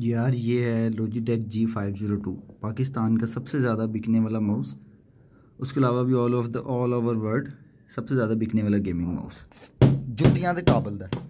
यार ये है Logitech G five zero two Pakistan का सबसे ज़्यादा बिकने वाला माउस उसके अलावा भी all of the all over world सबसे ज़्यादा बिकने वाला गेमिंग माउस जुतियाँ तो काबल का